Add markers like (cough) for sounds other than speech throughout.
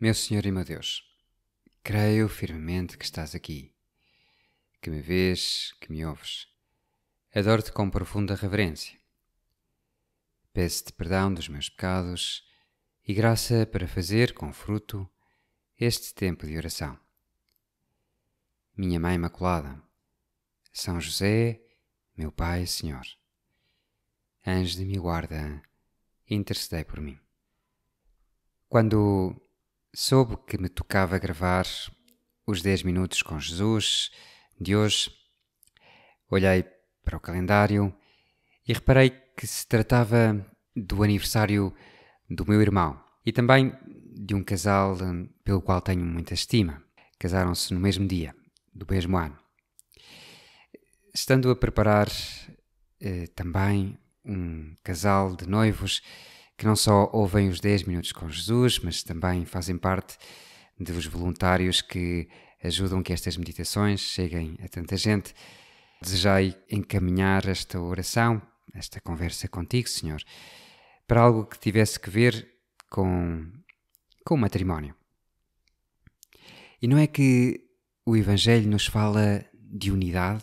Meu Senhor e meu Deus, creio firmemente que estás aqui, que me vês, que me ouves. Adoro-te com profunda reverência. Peço-te perdão dos meus pecados e graça para fazer com fruto este tempo de oração. Minha Mãe Imaculada, São José, meu Pai e Senhor, anjo de minha guarda, intercedei por mim. Quando Soube que me tocava gravar os 10 minutos com Jesus de hoje. Olhei para o calendário e reparei que se tratava do aniversário do meu irmão e também de um casal hum, pelo qual tenho muita estima. Casaram-se no mesmo dia, do mesmo ano. Estando a preparar eh, também um casal de noivos que não só ouvem os 10 minutos com Jesus, mas também fazem parte dos voluntários que ajudam que estas meditações cheguem a tanta gente. Desejei encaminhar esta oração, esta conversa contigo, Senhor, para algo que tivesse que ver com, com o matrimónio. E não é que o Evangelho nos fala de unidade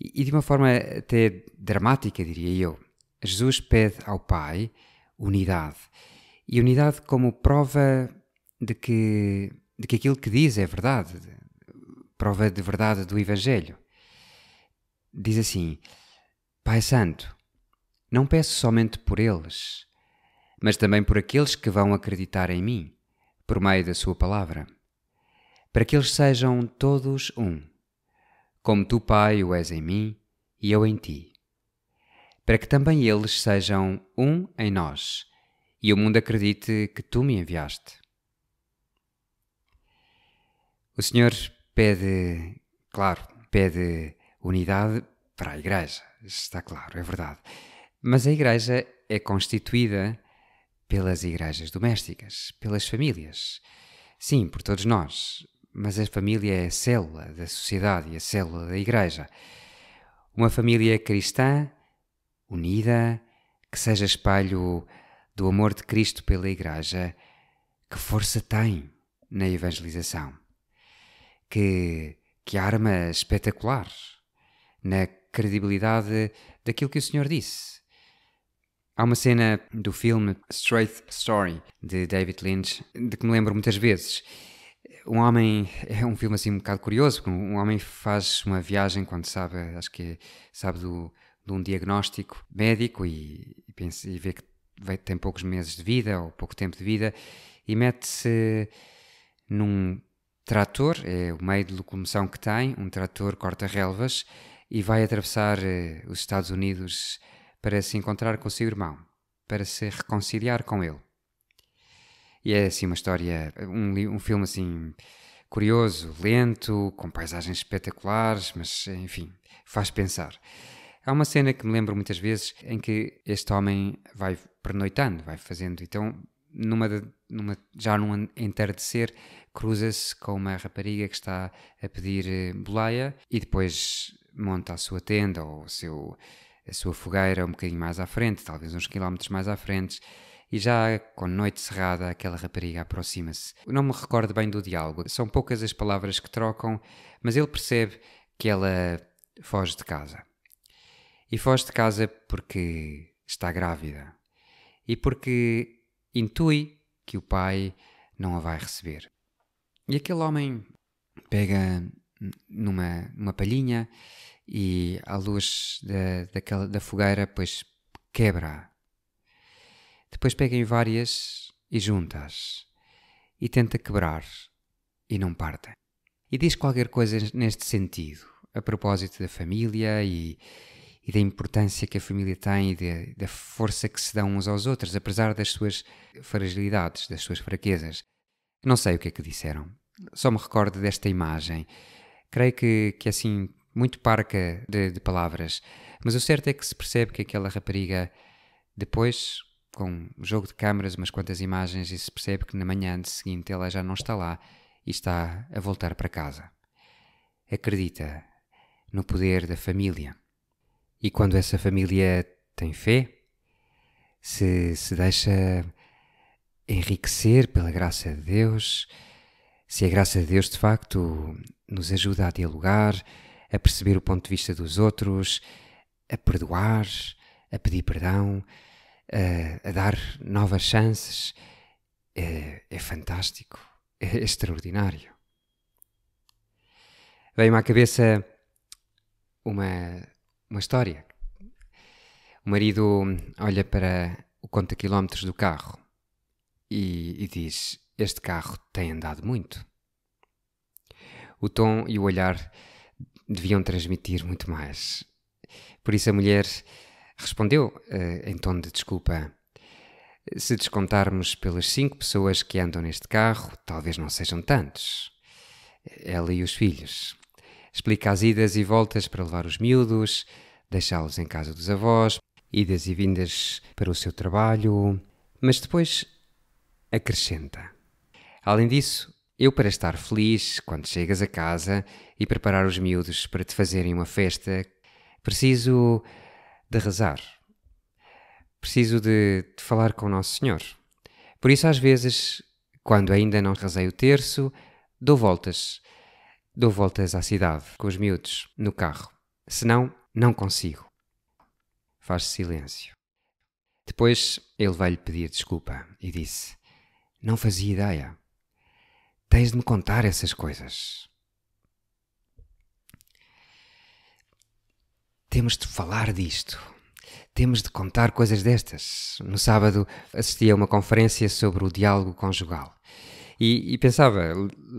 e de uma forma até dramática, diria eu. Jesus pede ao Pai unidade. E unidade como prova de que, de que aquilo que diz é verdade, prova de verdade do Evangelho. Diz assim: Pai Santo, não peço somente por eles, mas também por aqueles que vão acreditar em mim, por meio da Sua palavra, para que eles sejam todos um, como tu, Pai, o és em mim e eu em ti para que também eles sejam um em nós e o mundo acredite que tu me enviaste. O Senhor pede, claro, pede unidade para a Igreja, está claro, é verdade. Mas a Igreja é constituída pelas igrejas domésticas, pelas famílias. Sim, por todos nós, mas a família é a célula da sociedade e a célula da igreja. Uma família cristã unida, que seja espelho do amor de Cristo pela Igreja, que força tem na evangelização? Que, que arma espetacular na credibilidade daquilo que o Senhor disse. Há uma cena do filme Straight Story, de David Lynch, de que me lembro muitas vezes. Um homem, é um filme assim um bocado curioso, um homem faz uma viagem quando sabe, acho que é, sabe do, de um diagnóstico médico e, e, pensa, e vê que tem poucos meses de vida ou pouco tempo de vida e mete-se num trator, é o meio de locomoção que tem, um trator corta-relvas, e vai atravessar eh, os Estados Unidos para se encontrar com o seu irmão, para se reconciliar com ele. E é assim uma história, um, um filme assim curioso, lento, com paisagens espetaculares, mas enfim, faz pensar. Há uma cena que me lembro muitas vezes em que este homem vai pernoitando, vai fazendo. Então, numa, numa já num entardecer, cruza-se com uma rapariga que está a pedir eh, boleia e depois monta a sua tenda ou o seu, a sua fogueira um bocadinho mais à frente, talvez uns quilómetros mais à frente. E já com noite cerrada, aquela rapariga aproxima-se. Não me recordo bem do diálogo, são poucas as palavras que trocam, mas ele percebe que ela foge de casa. E foste de casa porque está grávida e porque intui que o pai não a vai receber. E aquele homem pega numa, uma palhinha e à luz da, daquela, da fogueira pois quebra. Depois pega em várias e juntas e tenta quebrar e não partem. E diz qualquer coisa neste sentido, a propósito da família e, e da importância que a família tem e de, da força que se dão uns aos outros, apesar das suas fragilidades, das suas fraquezas. Não sei o que é que disseram, só me recordo desta imagem. Creio que, que é assim, muito parca de, de palavras, mas o certo é que se percebe que aquela rapariga, depois, com um jogo de câmaras, umas quantas imagens, e se percebe que na manhã seguinte ela já não está lá e está a voltar para casa. Acredita no poder da família. E quando essa família tem fé, se se deixa enriquecer pela graça de Deus, se a graça de Deus de facto nos ajuda a dialogar, a perceber o ponto de vista dos outros, a perdoar, a pedir perdão, a, a dar novas chances, é, é fantástico, é (laughs) extraordinário. vem me à cabeça uma uma história. O marido olha para o conta-quilómetros do carro e, e diz: Este carro tem andado muito. O tom e o olhar deviam transmitir muito mais. Por isso a mulher respondeu eh, em tom de desculpa: Se descontarmos pelas cinco pessoas que andam neste carro, talvez não sejam tantos. Ela e os filhos explica as idas e voltas para levar os miúdos, deixá-los em casa dos avós, idas e vindas para o seu trabalho, mas depois acrescenta. Além disso, eu, para estar feliz quando chegas a casa e preparar os miúdos para te fazerem uma festa, preciso de rezar. Preciso de, de, falar com o Nosso Senhor. Por isso, às vezes, quando ainda não rezei o terço, dou voltas dou voltas à cidade com os miúdos no carro. Senão, não consigo. Faz silêncio. Depois ele vai-lhe pedir desculpa e disse: Não fazia ideia. Tens de me contar essas coisas. Temos de falar disto. Temos de contar coisas destas. No sábado assisti a uma conferência sobre o diálogo conjugal e, e pensava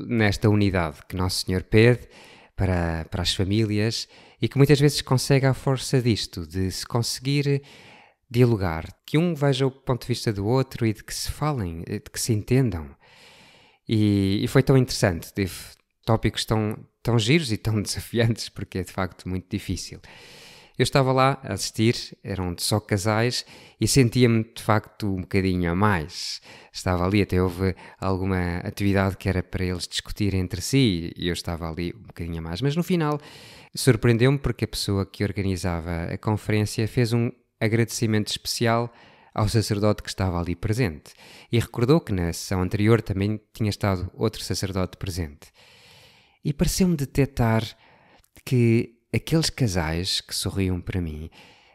nesta unidade que Nosso Senhor pede para, para as famílias e que muitas vezes consegue à força disto, de se conseguir dialogar, que um veja o ponto de vista do outro e de que se falem, eh, de que se entendam. E, e foi tão interessante, teve tópicos tão, tão giros e tão (laughs) desafiantes, porque é de facto muito difícil. Eu estava lá a assistir, eram só casais e sentia-me de facto um bocadinho a mais. Estava ali, até houve alguma atividade que era para eles discutirem entre si e eu estava ali um bocadinho a mais. Mas no final surpreendeu-me porque a pessoa que organizava a conferência fez um agradecimento especial ao sacerdote que estava ali presente e recordou que na sessão anterior também tinha estado outro sacerdote presente. E pareceu-me detectar que aqueles casais que sorriam para mim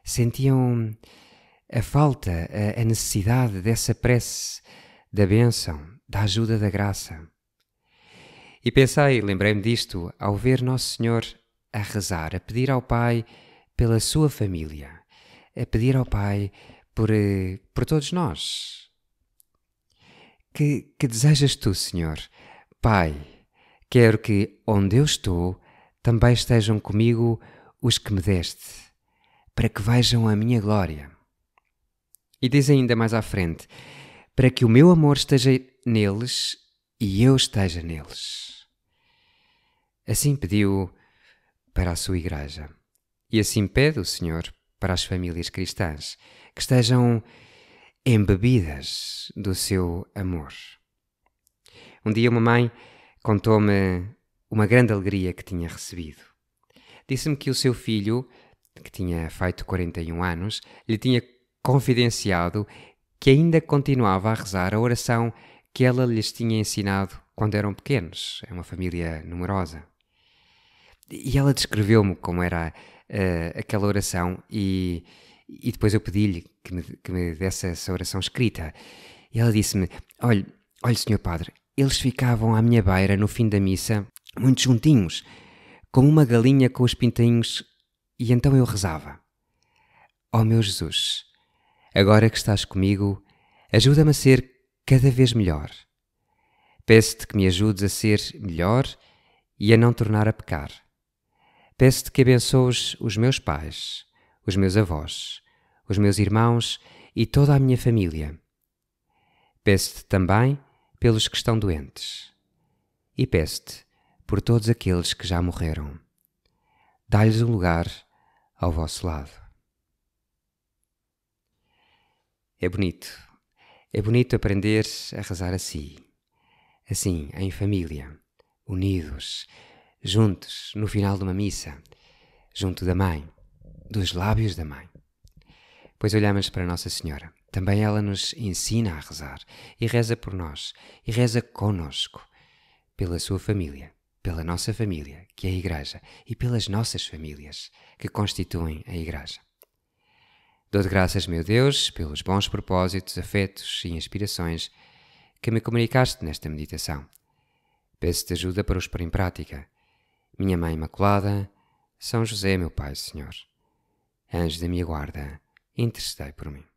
sentiam a falta, a, a necessidade dessa prece, da bênção, da ajuda da graça. E pensei, lembrei-me disto ao ver Nosso Senhor a rezar, a pedir ao Pai pela sua família, a pedir ao Pai por, eh, por todos nós. Que, que desejas tu, Senhor? Pai, quero que onde eu estou também estejam comigo os que me deste, para que vejam a minha glória. E diz ainda mais à frente: para que o meu amor esteja neles e eu esteja neles. Assim pediu para a sua Igreja. E assim pede o Senhor para as famílias cristãs, que estejam embebidas do seu amor. Um dia uma mãe contou-me uma grande alegria que tinha recebido. Disse-me que o seu filho, que tinha feito 41 anos, lhe tinha confidenciado que ainda continuava a rezar a oração que ela lhes tinha ensinado quando eram pequenos. É uma família numerosa. E ela descreveu-me como era uh, aquela oração e, e depois eu pedi-lhe que me, que me desse essa oração escrita. E ela disse-me, olhe, olhe senhor padre, eles ficavam à minha beira no fim da missa muito juntinhos, como uma galinha com os pintinhos, e então eu rezava: Ó oh meu Jesus, agora que estás comigo, ajuda-me a ser cada vez melhor. Peço-te que me ajudes a ser melhor e a não tornar a pecar. Peço-te que abençoes os meus pais, os meus avós, os meus irmãos e toda a minha família. Peço-te também pelos que estão doentes. E peço-te por todos aqueles que já morreram. Dá-lhes um lugar ao vosso lado. É bonito. É bonito aprender a rezar assim. Assim, em família, unidos, juntos, no final de uma missa, junto da mãe, dos lábios da mãe. Pois olhamos para Nossa Senhora. Também ela nos ensina a rezar e reza por nós e reza conosco, pela sua família, pela nossa família, que é a Igreja, e pelas nossas famílias, que constituem a Igreja. Dou-te graças, meu Deus, pelos bons propósitos, afetos e inspirações que me comunicaste nesta meditação. Peço-te ajuda para os pôr em prática. Minha Mãe Imaculada, São José, meu Pai, Senhor. Anjo da minha guarda, intercedei por mim.